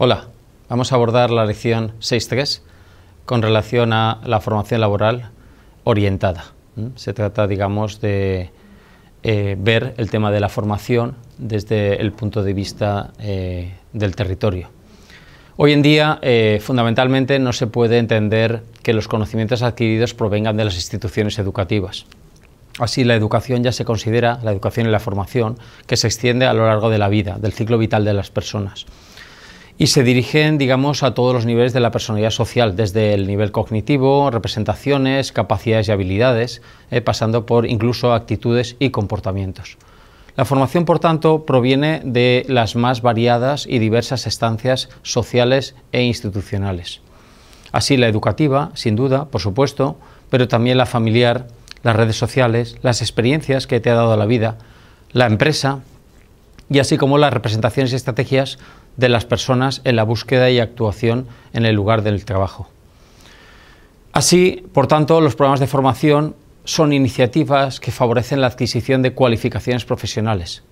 Hola, vamos a abordar la lección 6.3 con relación a la formación laboral orientada. ¿Mm? Se trata, digamos, de eh, ver el tema de la formación desde el punto de vista eh, del territorio. Hoy en día, eh, fundamentalmente, no se puede entender que los conocimientos adquiridos provengan de las instituciones educativas. Así, la educación ya se considera, la educación y la formación, que se extiende a lo largo de la vida, del ciclo vital de las personas y se dirigen, digamos, a todos los niveles de la personalidad social, desde el nivel cognitivo, representaciones, capacidades y habilidades, eh, pasando por incluso actitudes y comportamientos. La formación, por tanto, proviene de las más variadas y diversas estancias sociales e institucionales. Así la educativa, sin duda, por supuesto, pero también la familiar, las redes sociales, las experiencias que te ha dado la vida, la empresa, y así como las representaciones y estrategias de las personas en la búsqueda y actuación en el lugar del trabajo. Así, por tanto, los programas de formación son iniciativas que favorecen la adquisición de cualificaciones profesionales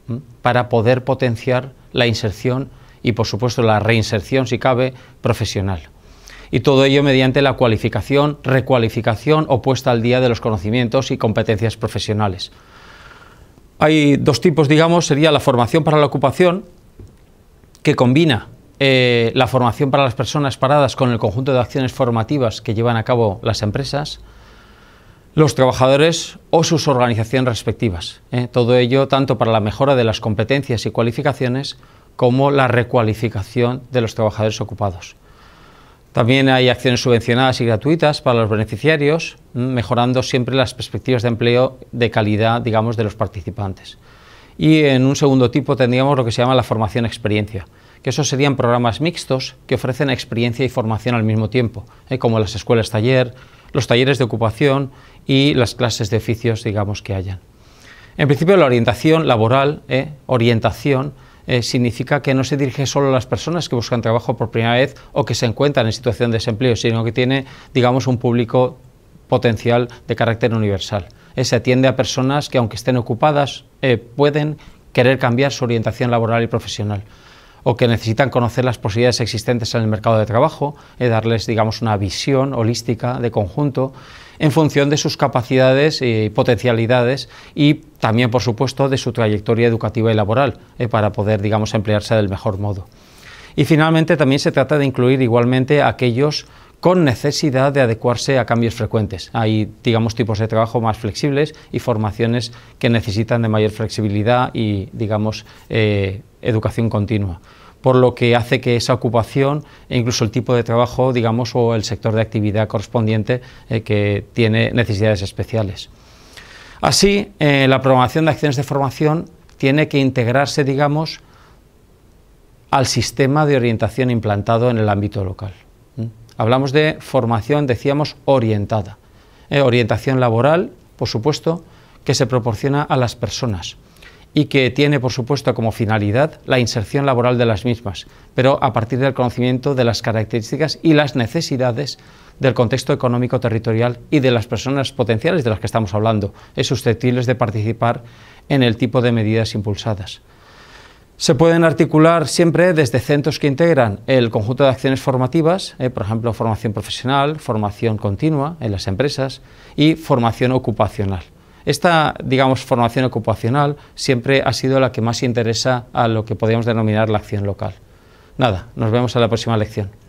para poder potenciar la inserción y, por supuesto, la reinserción, si cabe, profesional. Y todo ello mediante la cualificación, recualificación o puesta al día de los conocimientos y competencias profesionales hay dos tipos, digamos, sería la formación para la ocupación, que combina eh, la formación para las personas paradas con el conjunto de acciones formativas que llevan a cabo las empresas, los trabajadores o sus organizaciones respectivas. ¿eh? Todo ello tanto para la mejora de las competencias y cualificaciones como la recualificación de los trabajadores ocupados. También hay acciones subvencionadas y gratuitas para los beneficiarios, mm, mejorando siempre las perspectivas de empleo de calidad, digamos, de los participantes. Y en un segundo tipo tendríamos lo que se llama la formación experiencia, que esos serían programas mixtos que ofrecen experiencia y formación al mismo tiempo, ¿eh? como las escuelas taller, los talleres de ocupación y las clases de oficios, digamos, que hayan. En principio la orientación laboral, ¿eh? orientación, eh, significa que no se dirige solo a las personas que buscan trabajo por primera vez o que se encuentran en situación de desempleo, sino que tiene, digamos, un público potencial de carácter universal. Eh, se atiende a personas que, aunque estén ocupadas, eh, pueden querer cambiar su orientación laboral y profesional o que necesitan conocer las posibilidades existentes en el mercado de trabajo, y eh, darles, digamos, una visión holística de conjunto en función de sus capacidades y eh, potencialidades y también, por supuesto, de su trayectoria educativa y laboral eh, para poder, digamos, emplearse del mejor modo. Y finalmente, también se trata de incluir igualmente a aquellos con necesidad de adecuarse a cambios frecuentes. Hay, digamos, tipos de trabajo más flexibles y formaciones que necesitan de mayor flexibilidad y, digamos, educación continua por lo que hace que esa ocupación e incluso el tipo de trabajo, digamos, o el sector de actividad correspondiente eh, que tiene necesidades especiales. Así, eh, la programación de acciones de formación tiene que integrarse, digamos, al sistema de orientación implantado en el ámbito local. Hablamos de formación, decíamos, orientada. Eh, orientación laboral, por supuesto, que se proporciona a las personas y que tiene, por supuesto, como finalidad la inserción laboral de las mismas, pero a partir del conocimiento de las características y las necesidades del contexto económico territorial y de las personas potenciales de las que estamos hablando, es susceptibles de participar en el tipo de medidas impulsadas. Se pueden articular siempre desde centros que integran el conjunto de acciones formativas, eh, por ejemplo, formación profesional, formación continua en las empresas y formación ocupacional. Esta, digamos, formación ocupacional siempre ha sido la que más interesa a lo que podríamos denominar la acción local. Nada, nos vemos en la próxima lección.